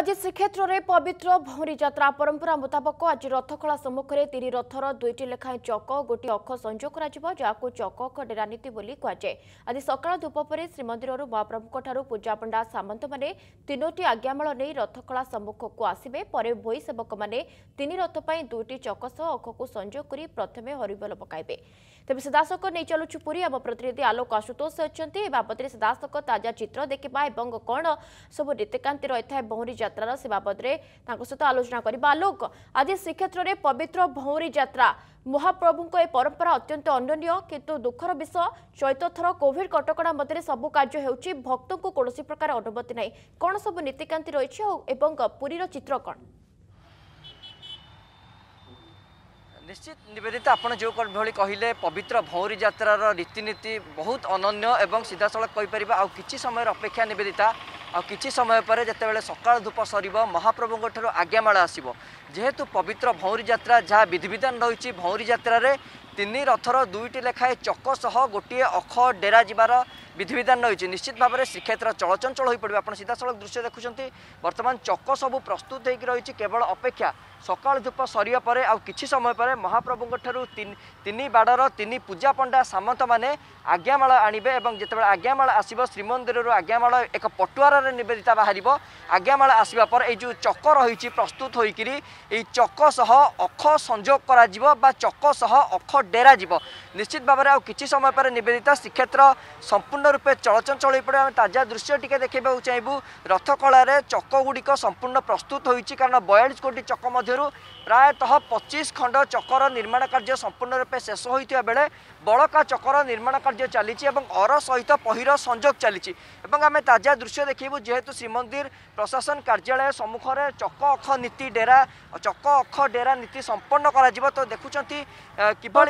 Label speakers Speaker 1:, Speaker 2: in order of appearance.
Speaker 1: ଆଜି ଶ୍ରୀକ୍ଷେତ୍ରରେ ପବିତ୍ର ଭଉଁରୀ ଯାତ୍ରା ପରମ୍ପରା ମୁତାବକ ଆଜି ରଥଖଳା ସମ୍ମୁଖରେ ତିନି ରଥର ଦୁଇଟି ଲେଖାଏଁ ଚକ ଗୋଟିଏ ଅଖ ସଂଯୋଗ କରାଯିବ ଯାହାକୁ ଚକ ଖଡେରା ନୀତି ବୋଲି କୁହାଯାଏ ଆଜି ସକାଳ ଧୂପ ପରେ ଶ୍ରୀମନ୍ଦିରରୁ ମହାପ୍ରଭୁଙ୍କଠାରୁ ପୂଜାପଣ୍ଡା ସାମନ୍ତମାନେ ତିନୋଟି ଆଜ୍ଞାମାଳ ନେଇ ରଥଖଳା ସମ୍ମୁଖକୁ ଆସିବେ ପରେ ଭୋଇ ସେବକମାନେ ତିନି ରଥ ପାଇଁ ଦୁଇଟି ଚକ ସହ ଅଖକୁ ସଂଯୋଗ କରି ପ୍ରଥମେ ହରିବୋଲ ପକାଇବେ ତେବେ ସିଧାସଳଖ ନେଇ ଚାଲୁଛୁ ପୁରୀ ଆମ ପ୍ରତିନିଧି ଆଲୋକ ଆଶୁତୋଷ ଅଛନ୍ତି ଏ ବାବଦରେ ସିଧାସଳଖ ତାଜା ଚିତ୍ର ଦେଖିବା ଏବଂ କ'ଣ ସବୁ ନୀତିକାନ୍ତି ରହିଥାଏ ଭଉଁରୀ ଯାତ୍ରା ଯାତ୍ରାର ସେ ବାବଦରେ ତାଙ୍କ ସହିତ ଆଲୋଚନା କରିବା ଆଲୋକ ଆଜି ଶ୍ରୀକ୍ଷେତ୍ରରେ ପବିତ୍ର ଭଉଁରୀ ଯାତ୍ରା ମହାପ୍ରଭୁଙ୍କ ଏ ପରମ୍ପରା ଅତ୍ୟନ୍ତ ଅନନ୍ୟ କିନ୍ତୁ ଦୁଃଖର ବିଷୟ ଚଳିତ ଥର କୋଭିଡ କଟକଣା ମଧ୍ୟରେ ସବୁ କାର୍ଯ୍ୟ ହେଉଛି ଭକ୍ତଙ୍କୁ କୌଣସି ପ୍ରକାର ଅନୁମତି ନାହିଁ କ'ଣ ସବୁ ନୀତିକାନ୍ତି ରହିଛି ଆଉ ଏବଂ ପୁରୀର ଚିତ୍ର କ'ଣ
Speaker 2: ନିଶ୍ଚିତ ନିବେଦିତ ଆପଣ ଯେଉଁ ଭଳି କହିଲେ ପବିତ୍ର ଭଉଁରୀ ଯାତ୍ରାର ରୀତିନୀତି ବହୁତ ଅନନ୍ୟ ଏବଂ ସିଧାସଳଖ କହିପାରିବା ଆଉ କିଛି ସମୟର ଅପେକ୍ଷା ନିବେଦିତା ଆଉ କିଛି ସମୟ ପରେ ଯେତେବେଳେ ସକାଳ ଧୂପ ସରିବ ମହାପ୍ରଭୁଙ୍କ ଠାରୁ ଆଜ୍ଞାମାଳ ଆସିବ ଯେହେତୁ ପବିତ୍ର ଭଉଁରୀ ଯାତ୍ରା ଯାହା ବିଧିବିଧାନ ରହିଛି ଭଉଁରୀ ଯାତ୍ରାରେ ତିନି ରଥର ଦୁଇଟି ଲେଖାଏଁ ଚକ ସହ ଗୋଟିଏ ଅଖ ଡେରା ଯିବାର বিধিবিধান রয়েছে নিশ্চিত ভাবে শ্রীক্ষেত্র চলচঞ্চল হয়ে পড়বে আপনার সিধাসলখ দৃশ্য দেখুম বর্তমান চক সবু প্রস্তুত হয়ে রয়েছে কেবল অপেক্ষা সকাল ধূপ সরিয়া পরে আছে সময় পরে মহাপ্রভুঙ্ঠার তিনি বাড়র তিনি পূজা পণ্ডা সামন্ত মানে আজ্ঞামাল আনবে এবং যেতবে আজ্ঞামাল আসব শ্রীমন্দিরর আজ্ঞামাল এক পটুয়ারের নিবেদিতা বাহার আজ্ঞামাল আসবা পরে এই যে চক রয়েছে প্রস্তুত হয়েকি এই চক সহ অখ সংযোগ করা বা চক সহ অখ ଡେରା ଯିବ ନିଶ୍ଚିତ ଭାବରେ ଆଉ କିଛି ସମୟ ପରେ ନିବେଦିତା ଶ୍ରୀକ୍ଷେତ୍ର ସମ୍ପୂର୍ଣ୍ଣ ରୂପେ ଚଳଚଞ୍ଚଳ ହୋଇପଡ଼ିବ ଆମେ ତାଜା ଦୃଶ୍ୟ ଟିକେ ଦେଖିବାକୁ ଚାହିଁବୁ ରଥକଳାରେ ଚକଗୁଡ଼ିକ ସମ୍ପୂର୍ଣ୍ଣ ପ୍ରସ୍ତୁତ ହୋଇଛି କାରଣ ବୟାଳିଶ କୋଟି ଚକ ମଧ୍ୟରୁ ପ୍ରାୟତଃ ପଚିଶ ଖଣ୍ଡ ଚକର ନିର୍ମାଣ କାର୍ଯ୍ୟ ସମ୍ପୂର୍ଣ୍ଣ ରୂପେ ଶେଷ ହୋଇଥିବା ବେଳେ ବଳକା ଚକର ନିର୍ମାଣ କାର୍ଯ୍ୟ ଚାଲିଛି ଏବଂ ଅର ସହିତ ପହିର ସଂଯୋଗ ଚାଲିଛି ଏବଂ ଆମେ ତାଜା ଦୃଶ୍ୟ ଦେଖିବୁ ଯେହେତୁ ଶ୍ରୀମନ୍ଦିର ପ୍ରଶାସନ କାର୍ଯ୍ୟାଳୟ ସମ୍ମୁଖରେ ଚକ ଅଖ ନୀତି ଡେରା ଚକ ଅଖ ଡେରା ନୀତି ସମ୍ପନ୍ନ କରାଯିବ ତ ଦେଖୁଛନ୍ତି କିଭଳି